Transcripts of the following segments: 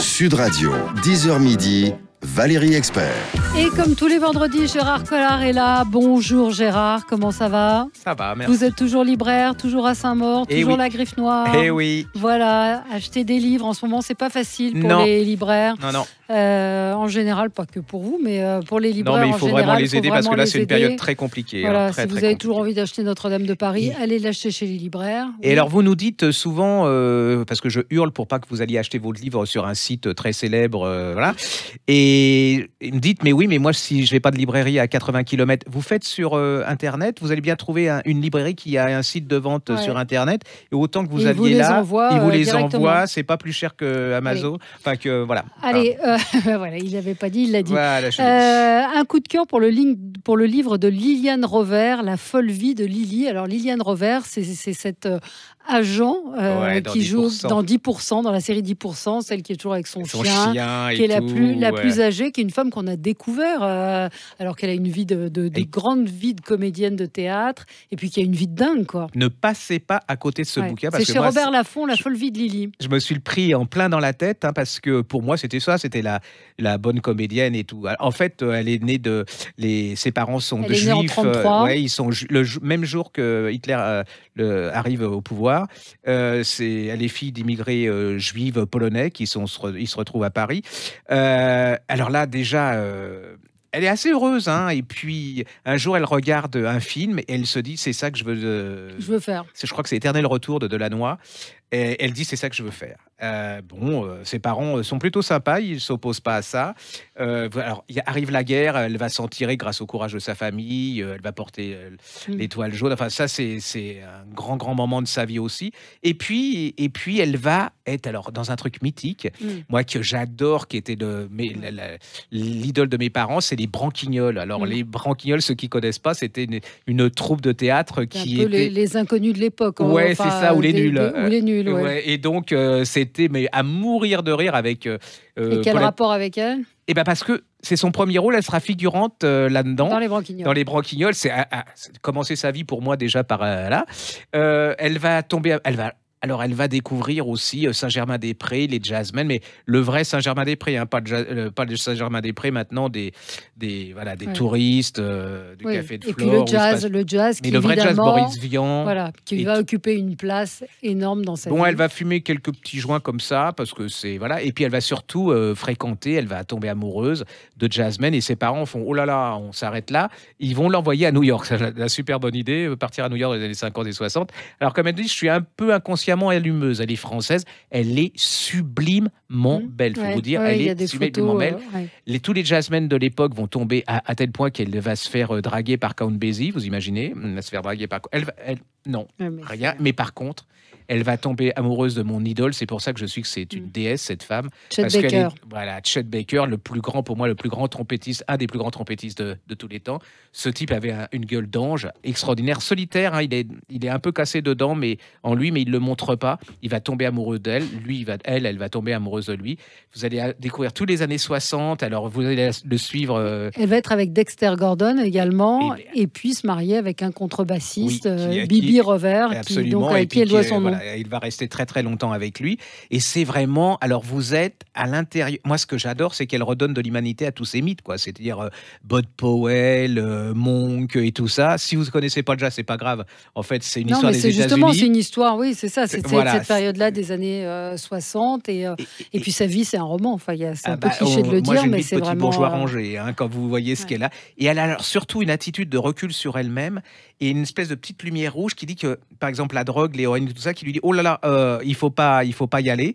Sud Radio, 10h midi. Valérie Expert. Et comme tous les vendredis, Gérard Collard est là. Bonjour Gérard, comment ça va Ça va, merci. Vous êtes toujours libraire, toujours à Saint-Maur, eh toujours la griffe noire. Et eh oui. Voilà, acheter des livres en ce moment, c'est pas facile pour les libraires. Non, non. Euh, en général, pas que pour vous, mais euh, pour les libraires. Non, mais il faut vraiment les aider parce que là, c'est une période très compliquée. si vous avez toujours envie d'acheter Notre-Dame de Paris, allez l'acheter chez les libraires. Et alors, vous nous dites euh, souvent, parce que je hurle pour pas que vous alliez acheter vos livres sur un site très célèbre, voilà. Et et il me dit, mais oui, mais moi, si je n'ai pas de librairie à 80 km, vous faites sur euh, Internet, vous allez bien trouver une librairie qui a un site de vente euh, sur Internet. Et autant que vous aviez là, ils vous les envoient. Euh, c'est pas plus cher que Amazon. Enfin, que voilà. Allez, hein. bah voilà, il n'avait pas dit, il l'a dit. un coup de cœur pour le, pour le livre de Liliane Rover, La folle vie de Lily. Alors, Liliane Rover, c'est cette agent qui joue dans 10% dans la série 10%, celle qui est toujours avec son, chien, qui est la, plus, la plus âgée, qui est une femme qu'on a découvert, euh, alors qu'elle a une vie de, grande vie de comédienne de théâtre, et puis qui a une vie de dingue, quoi. Ne passez pas à côté de ce bouquin. C'est chez Robert Laffont, La folle vie de Lily. Je me suis le pris en plein dans la tête, hein, parce que pour moi, c'était ça, c'était la, la bonne comédienne et tout. En fait, euh, elle est née de. Les, ses parents sont de juifs. Euh, ouais, ils sont le même jour que Hitler arrive au pouvoir. c'est, elle est fille d'immigrés juives polonais qui sont, se, ils se retrouvent à Paris. Euh, alors là, déjà, euh, elle est assez heureuse. Hein, et puis, un jour, elle regarde un film et elle se dit, c'est ça que je veux. Euh, je veux faire. Je crois que c'est Éternel Retour de Delannoy elle dit c'est ça que je veux faire. Euh, bon, euh, ses parents euh, sont plutôt sympas, ils s'opposent pas à ça. alors, il arrive la guerre, elle va s'en tirer grâce au courage de sa famille, elle va porter mm. l'étoile jaune. Enfin, ça, c'est un grand, grand moment de sa vie aussi. Et puis, et puis, elle va être alors dans un truc mythique, mm. moi que j'adore, qui était l'idole de mes parents, c'est les branquignoles. Alors, mm. les Branquignols, ceux qui connaissent pas, c'était une, troupe de théâtre qui était... les, les inconnus de l'époque. Hein, ouais, c'est ça, ou les, nuls. ou les nuls et donc, euh, c'était mais à mourir de rire avec. Euh, euh, et quel rapport avec elle Eh bien parce que c'est son premier rôle, elle sera figurante là-dedans. Dans les Branquignoles. Dans les Branquignoles, ah, ah, c'est commencer sa vie pour moi déjà par là. elle va tomber, elle va alors, elle va découvrir aussi euh, Saint-Germain-des-Prés, les jazzmen, mais le vrai Saint-Germain-des-Prés, hein, euh, pas, le, Saint-Germain-des-Prés maintenant des, des, voilà, des touristes, euh, du café de Flore. Et puis le jazz, le jazz, qui, le vrai jazz Boris Vian. Voilà, qui va occuper une place énorme dans cette. Bon, elle va fumer quelques petits joints comme ça, parce que c'est. voilà. Et puis, elle va surtout fréquenter, elle va tomber amoureuse de jazzmen. Et ses parents font Oh là là, on s'arrête là. Ils vont l'envoyer à New York. C'est la super bonne idée, partir à New York dans les années 50 et 60. Alors, comme elle dit, je suis un peu inconscient allumeuse. Elle est française, elle est sublimement mmh. belle. Faut vous dire, elle est sublimement belle. Euh, les, tous les jasmines de l'époque vont tomber à, tel point qu'elle va se faire euh, draguer par Count Basie. Vous imaginez, elle va se faire draguer par. Elle, elle, non, ah, rien. Mais par contre, elle va tomber amoureuse de mon idole. C'est pour ça que je suis que c'est une mm. déesse, cette femme. Chet Baker. voilà, Chet Baker, le plus grand, pour moi, le plus grand trompettiste, un des plus grands trompettistes de, tous les temps. Ce type avait une gueule d'ange extraordinaire, solitaire. Hein. il, est, il est un peu cassé dedans, mais en lui, mais il ne le montre pas. Il va tomber amoureux d'elle. Lui, il va, elle, elle va tomber amoureuse de lui. Vous allez découvrir tous les années 60. Alors, vous allez le suivre. Euh, elle va être avec Dexter Gordon également, eh et, puis se marier avec un contrebassiste, oui, Revers, qui, donc, doit son il va rester très très longtemps avec lui. Et c'est vraiment. Alors vous êtes à l'intérieur. Moi, ce que j'adore, c'est qu'elle redonne de l'humanité à tous ses mythes, quoi. C'est-à-dire euh, Powell, euh, Monk et tout ça. Si vous ne connaissez pas déjà, c'est pas grave. En fait, c'est une histoire des unis Justement, c'est une histoire. Oui, c'est ça. C'est cette période-là des années 60. Euh, euh, et, puis sa vie, c'est un roman. Enfin, c'est ah un bah, peu cliché de le dire, mais c'est vraiment. bourgeois rangé. Hein, quand vous voyez ce qu'elle a. Et elle a alors surtout une attitude de recul sur elle-même et une espèce de petite lumière rouge qui dit que, par exemple, la drogue, les ON, tout ça, qui lui dit, oh là là, euh, il faut pas, il faut pas y aller.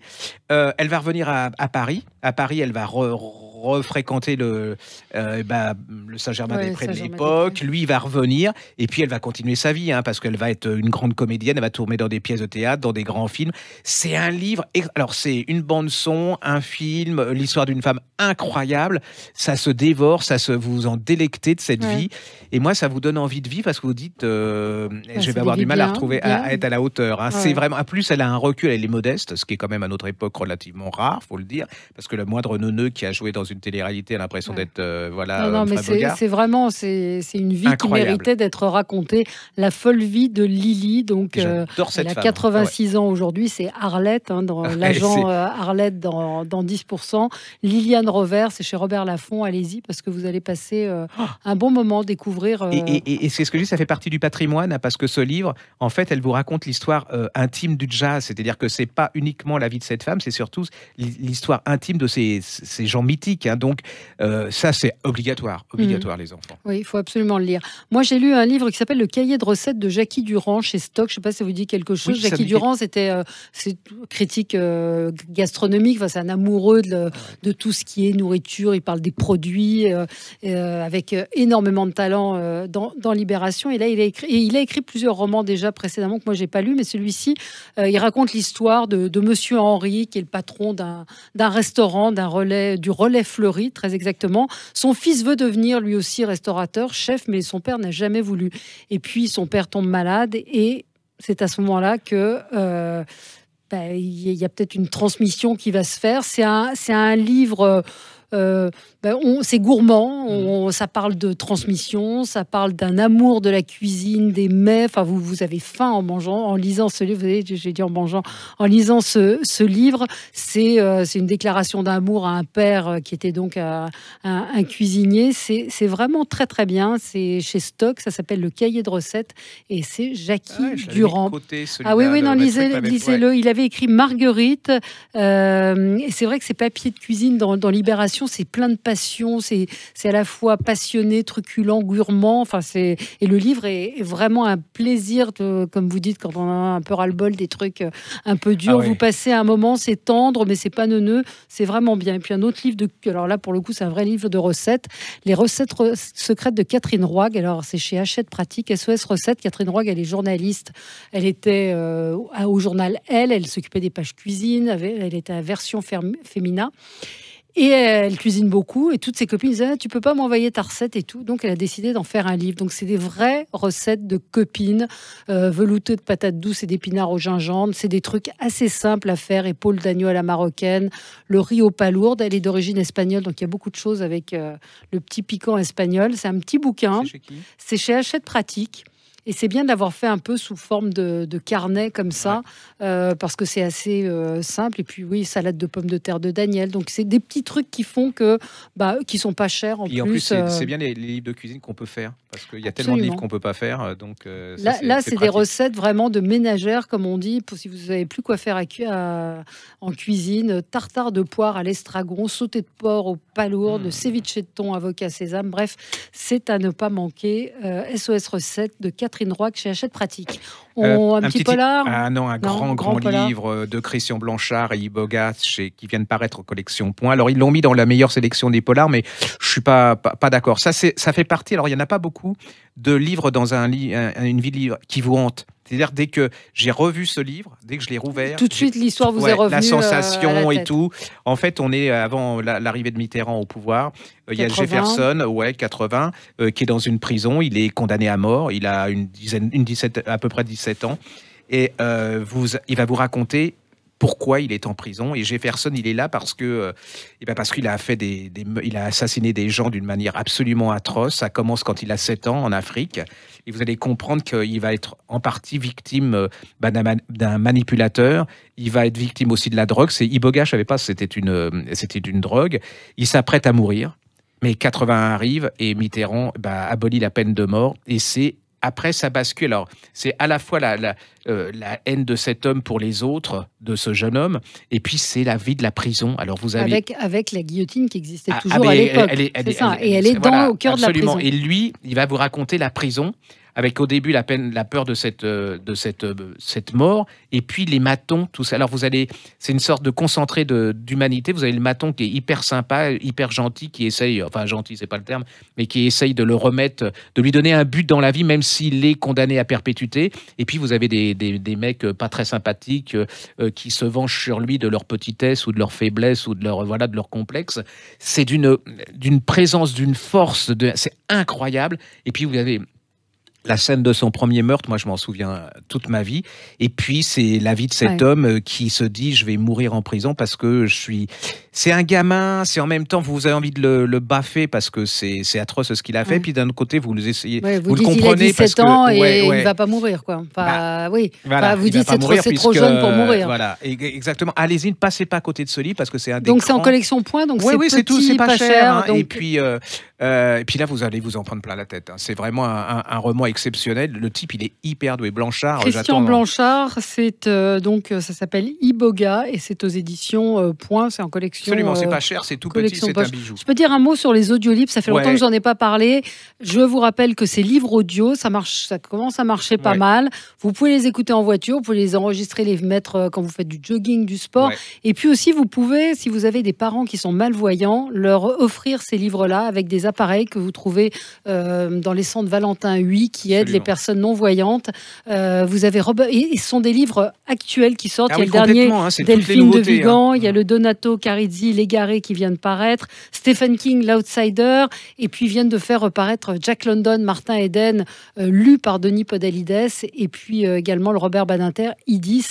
Euh, elle va revenir à, Paris. À Paris, elle va fréquenter le, euh, bah, le Saint-Germain-des-Prés de l'époque. Lui, il va revenir. Et puis, elle va continuer sa vie, hein, parce qu'elle va être une grande comédienne. Elle va tourner dans des pièces de théâtre, dans des grands films. C'est un livre. Alors, c'est une bande-son, un film, l'histoire d'une femme incroyable. Ça se dévore, ça se, vous en délectez de cette vie. Et moi, ça vous donne envie de vivre parce que vous dites, euh, bah, je vais avoir du mal à retrouver, à, être à la hauteur. Hein. C'est vraiment. En plus, elle a un recul, elle est modeste, ce qui est quand même à notre époque relativement rare, faut le dire, parce que le moindre nonneux qui a joué dans une une télé-réalité, a l'impression d'être euh, voilà. Non, non mais c'est vraiment c'est une vie qui méritait d'être racontée, la folle vie de Lily. Donc euh, elle a 86 ans aujourd'hui, c'est Arlette, hein, dans l'agent euh, Arlette dans, dans 10%. Liliane Rovert, c'est chez Robert Laffont. Allez-y parce que vous allez passer un bon moment, découvrir. Et, c'est ce que je dis, ça fait partie du patrimoine hein, parce que ce livre, en fait, elle vous raconte l'histoire intime du jazz, c'est-à-dire que c'est pas uniquement la vie de cette femme, c'est surtout l'histoire intime de ces, ces gens mythiques Hein. donc euh, ça, c'est obligatoire, mhm. obligatoire les enfants. Oui, il faut absolument le lire. Moi, j'ai lu un livre qui s'appelle Le cahier de recettes de Jackie Durand chez Stock. Je ne sais pas si ça vous dit quelque chose. Jackie Durand, c'était euh, critique euh, gastronomique. Enfin, c'est un amoureux de, tout ce qui est nourriture. Il parle des produits avec énormément de talent dans, Libération. Et là, il a écrit, il a écrit plusieurs romans déjà précédemment que moi j'ai pas lu, mais celui-ci, il raconte l'histoire de, Monsieur Henri, qui est le patron d'un restaurant, d'un relais, du relais Fleury, très exactement. Son fils veut devenir lui aussi restaurateur, chef, mais son père n'a jamais voulu. Et puis son père tombe malade et c'est à ce moment-là que... Euh, ben, il y a peut-être une transmission qui va se faire. C'est un, un livre euh, euh, bah, c'est gourmand, mm. on, ça parle de transmission, ça parle d'un amour de la cuisine, des mets. Enfin, vous, vous avez faim en mangeant, en lisant ce livre. j'ai dit en mangeant, en lisant ce, livre, euh, c'est une déclaration d'amour à un père euh, qui était donc un, cuisinier. C'est vraiment très très bien. C'est chez Stock, ça s'appelle Le Cahier de recettes et c'est Jackie ah Durand. ah oui, oui, non, lisez-le. Il avait écrit Marguerite. et c'est vrai que ces papiers de cuisine dans Libération c'est plein de passion, c'est à la fois passionné, truculent, gourmand. Enfin, c'est et le livre est, vraiment un plaisir, de, comme vous dites, quand on a un peu ras-le-bol des trucs euh, un peu durs. Ah vous passez un moment, c'est tendre, mais c'est pas neuneux. C'est vraiment bien. Et puis un autre livre de, alors là pour le coup, c'est un vrai livre de recettes, les recettes secrètes de Catherine Roig. Alors c'est chez Hachette Pratique, SOS Recettes. Catherine Roig, elle est journaliste. Elle était euh, au journal Elle. Elle s'occupait des pages cuisine. Elle était à version Féminin et elle cuisine beaucoup. Et toutes ses copines disaient ah, Tu peux pas m'envoyer ta recette et tout. Donc elle a décidé d'en faire un livre. Donc c'est des vraies recettes de copines euh, veloutées de patates douces et d'épinards au gingembre. C'est des trucs assez simples à faire. Épaule d'agneau à la marocaine, le riz au palourdes. Elle est d'origine espagnole, donc il y a beaucoup de choses avec euh, le petit piquant espagnol. C'est un petit bouquin. C'est chez, chez Hachette Pratique. Et c'est bien d'avoir fait un peu sous forme de, carnet comme ça, euh, parce que c'est assez euh, simple. Et puis oui, salade de pommes de terre de Daniel. Donc c'est des petits trucs qui font que, bah, qui sont pas chers en et plus. en plus, euh, c'est bien les, livres de cuisine qu'on peut faire, parce qu'il y a tellement de livres qu'on peut pas faire. Donc là, c'est des recettes vraiment de ménagères, comme on dit, pour si vous n'avez plus quoi faire à, en cuisine. Tartare de poire à l'estragon, sauté de porc au palourde, mmh. ceviche de thon, avocat sésame. Bref, c'est à ne pas manquer. SOS recette de 4 Catherine que chez Hachette Pratique. Euh, un, petit, polar ah un grand, grand, livre euh, de Christian Blanchard et Ibogas chez, qui viennent paraître aux Collection Point. Alors, ils l'ont mis dans la meilleure sélection des polars, mais je suis pas, pas, d'accord. Ça, ça fait partie, alors il n'y en a pas beaucoup, de livres dans un, une vie livre qui vous hante. C'est-à-dire, dès que j'ai revu ce livre, dès que je l'ai rouvert. Tout de suite, l'histoire vous est revenue. Euh, la sensation et tout. En fait, on est euh, avant l'arrivée de Mitterrand au pouvoir. Euh, il y a Jefferson, ouais, 80, qui est dans une prison. Il est condamné à mort. Il a une dizaine, une 17, à peu près 17 ans. Et vous, il va vous raconter pourquoi il est en prison. Et Jefferson, il est là parce que, euh, eh ben parce qu'il a fait des, il a assassiné des gens d'une manière absolument atroce. Ça commence quand il a 7 ans en Afrique. Et vous allez comprendre qu'il va être en partie victime euh, bah, d'un manipulateur. Il va être victime aussi de la drogue. C'est Iboga, je savais pas, c'était une, euh, c'était d'une drogue. Il s'apprête à mourir. Mais 81 arrive et Mitterrand bah, abolit la peine de mort. Et c'est après, ça bascule. Alors, c'est à la fois la, euh, la, haine de cet homme pour les autres, de ce jeune homme, et puis c'est la vie de la prison. Alors, vous avez... Avec, avec la guillotine qui existait ah, ah, toujours à l'époque. et elle est, dans, au cœur de la prison. Et lui, il va vous raconter la prison avec au début la, peine, la peur de cette, euh, de cette, euh, cette mort, et puis les matons, tout ça. Alors vous allez, c'est une sorte de concentré d'humanité. Vous avez le maton qui est hyper sympa, hyper gentil, qui essaye, enfin gentil, c'est pas le terme, mais qui essaye de le remettre, de lui donner un but dans la vie, même s'il est condamné à perpétuité. Et puis vous avez des, des, des mecs euh, pas très sympathiques qui se vengent sur lui de leur petitesse ou de leur faiblesse ou de leur voilà de leur complexe. C'est d'une d'une présence, d'une force, c'est incroyable. Et puis vous avez la scène de son premier meurtre, moi je m'en souviens euh, toute ma vie. Et puis c'est la vie de cet homme euh, qui se dit je vais mourir en prison parce que je suis. C'est un gamin, c'est en même temps vous avez envie de le, baffer parce que c'est atroce ce qu'il a fait. Puis d'un autre côté vous le essayez, vous, le comprenez il a 17 parce ans que et il ne va pas mourir quoi. Bah, oui. vous dites c'est trop, jeune pour mourir. Voilà, e-, exactement. Allez-y, ne passez pas à côté de ce lit parce que c'est un. Des donc c'est en collection point, donc c'est oui, tout, c'est pas, cher. Hein. Et puis euh, et puis là vous allez vous en prendre plein la tête. Hein. C'est vraiment un, un, un roman exceptionnel. Le type, il est hyper doué. Blanchard, euh, Christian hein. Blanchard, c'est euh, donc euh, ça s'appelle Iboga et c'est aux éditions Point. C'est en collection. Absolument, c'est pas cher, c'est tout petit, c'est un bijou. Je peux dire un mot sur les audiolibres. Ça fait longtemps que j'en ai pas parlé. Je vous rappelle que ces livres audio, ça marche, ça commence à marcher pas mal. Vous pouvez les écouter en voiture, vous pouvez les enregistrer, les mettre quand vous faites du jogging, du sport. Et puis aussi, vous pouvez, si vous avez des parents qui sont malvoyants, leur offrir ces livres-là avec des appareils que vous trouvez dans les centres Valentin 8 qui qui aide les personnes non-voyantes. Euh, vous avez et ce sont des livres actuels qui sortent. Ah il y a le dernier hein, Delphine de hein. Vigan, il y a mm. le Donato Carizzi, Légaré qui vient de paraître, Stephen King, L'Outsider, et puis viennent de faire reparaître Jack London, Martin Eden, euh, lu par Denis Podalides, et puis euh, également le Robert Badinter, Idis,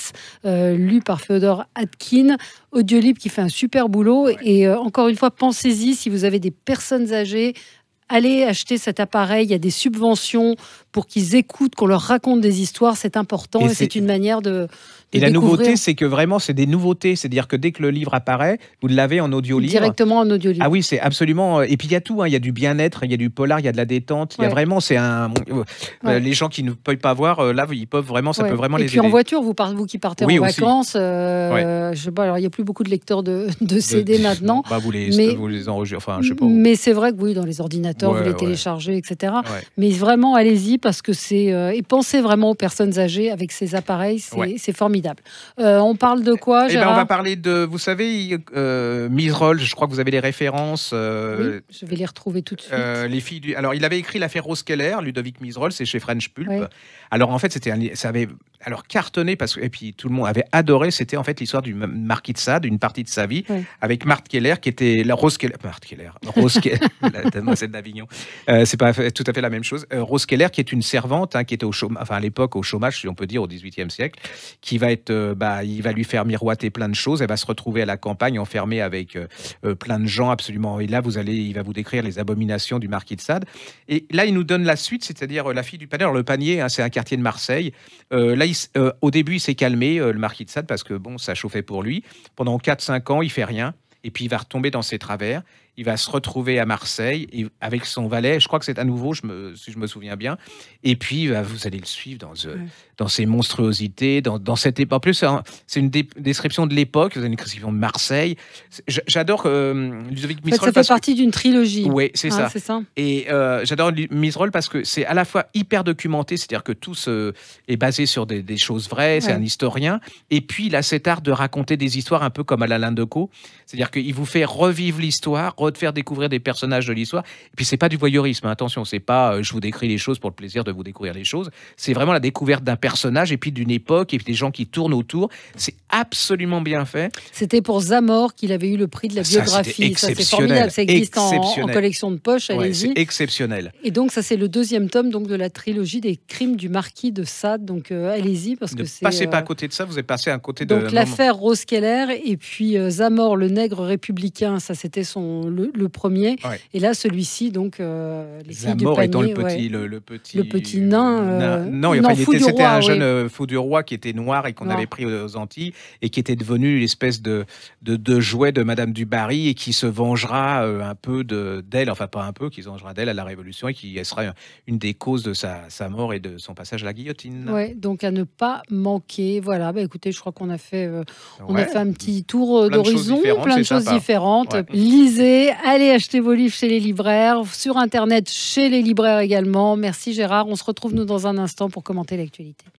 lu par Féodore Atkin. Audiolib qui fait un super boulot. Et encore une fois, pensez-y si vous avez des personnes âgées, allez acheter cet appareil, il y a des subventions pour qu'ils écoutent, qu'on leur raconte des histoires, c'est important et c'est une manière de, et la nouveauté, c'est que vraiment, c'est des nouveautés. C'est-à-dire que dès que le livre apparaît, vous l'avez en audio livre. Directement en audio livre. Ah oui, c'est absolument. Euh, et puis il y a tout. Hein. Il y a du bien-être, il y a du polar, il y a de la détente. Il y a vraiment, c'est un. Euh, les gens qui ne peuvent pas voir, euh, là, ils peuvent vraiment, ça peut vraiment et puis en voiture, vous, qui partez en vacances, euh, je sais pas, alors il n'y a plus beaucoup de lecteurs de, CD maintenant. Bah, vous les, mais... enregistrez. Enfin, je sais pas. Mais c'est vrai que oui, dans les ordinateurs, vous les téléchargez, etc. Mais vraiment, allez-y parce que c'est. Et pensez vraiment aux personnes âgées avec ces appareils, c'est formidable. Euh, on parle de quoi eh ben, On va parler de, vous savez, euh, je crois que vous avez les références. Euh, oui, je vais les retrouver tout de euh, suite. les filles Alors, il avait écrit l'affaire Rose Keller, Ludovic Misrol, c'est chez French Pulp. Alors en fait, c'était ça avait alors cartonné parce que et puis tout le monde avait adoré. C'était en fait l'histoire du marquis de Sade, une partie de sa vie avec Marthe Keller qui était la Rose Keller, Marthe Keller, Rose Keller, la demoiselle d'Avignon. Euh, c'est pas tout à fait la même chose. Euh, Rose Keller qui est une servante hein, qui était au chômage, enfin à l'époque au chômage si on peut dire au 18e siècle, qui va être euh, bah il va lui faire miroiter plein de choses. Elle va se retrouver à la campagne enfermée avec plein de gens absolument. Et là vous allez, il va vous décrire les abominations du marquis de Sade. Et là il nous donne la suite, c'est-à-dire la fille du panier. le panier, hein, c'est un de Marseille. Euh, là, euh, au début, il s'est calmé, euh, le marquis de Sade, parce que bon, ça chauffait pour lui. Pendant 4-5 ans, il fait rien. Et puis, il va retomber dans ses travers il va se retrouver à Marseille et avec son valet. Je crois que c'est à nouveau, je me, si je me souviens bien. Et puis, vous allez le suivre dans, euh, dans ses monstruosités, dans, cette époque. En plus, c'est une description de l'époque. Vous avez une description de Marseille. J'adore euh, que Ludovic Misrol. ça fait partie d'une trilogie. Oui, c'est ça. Et euh, j'adore Misrol parce que c'est à la fois hyper documenté, c'est-à-dire que tout ce est basé sur des, choses vraies. C'est un historien. Et puis, il a cet art de raconter des histoires un peu comme Alain Deco. C'est-à-dire qu'il vous fait revivre l'histoire, faire découvrir des personnages de l'histoire. Et puis c'est pas du voyeurisme, hein. attention, c'est pas euh, je vous décris les choses pour le plaisir de vous découvrir les choses. C'est vraiment la découverte d'un personnage et puis d'une époque et puis des gens qui tournent autour. C'est absolument bien fait. C'était pour Zamor qu'il avait eu le prix de la biographie. Ça c'est formidable, ça existe en, collection de poche, exceptionnel. Et donc ça c'est le deuxième tome donc de la trilogie des crimes du marquis de Sade. Donc euh, allez-y parce que c'est. Passez pas à euh, côté de ça, vous êtes passé à côté de. Donc l'affaire Rose Keller et puis Zamor le nègre républicain, ça c'était son le, premier. Et là, celui-ci, donc, euh, les du étant le petit, le, petit, le petit nain. Euh, euh, non, il c'était un jeune euh, fou du roi qui était noir et qu'on avait pris aux Antilles et qui était devenu une espèce de, de, jouet de Madame du Barry et qui se vengera un peu d'elle, enfin pas un peu, qui se vengera d'elle à la Révolution et qui sera une des causes de sa, sa mort et de son passage à la guillotine. donc à ne pas manquer. Voilà, bah, écoutez, je crois qu'on a fait, on a fait un petit tour d'horizon, Plein de choses différentes. Lisez, Allez acheter vos livres chez les libraires, sur Internet chez les libraires également. Merci Gérard. On se retrouve nous dans un instant pour commenter l'actualité.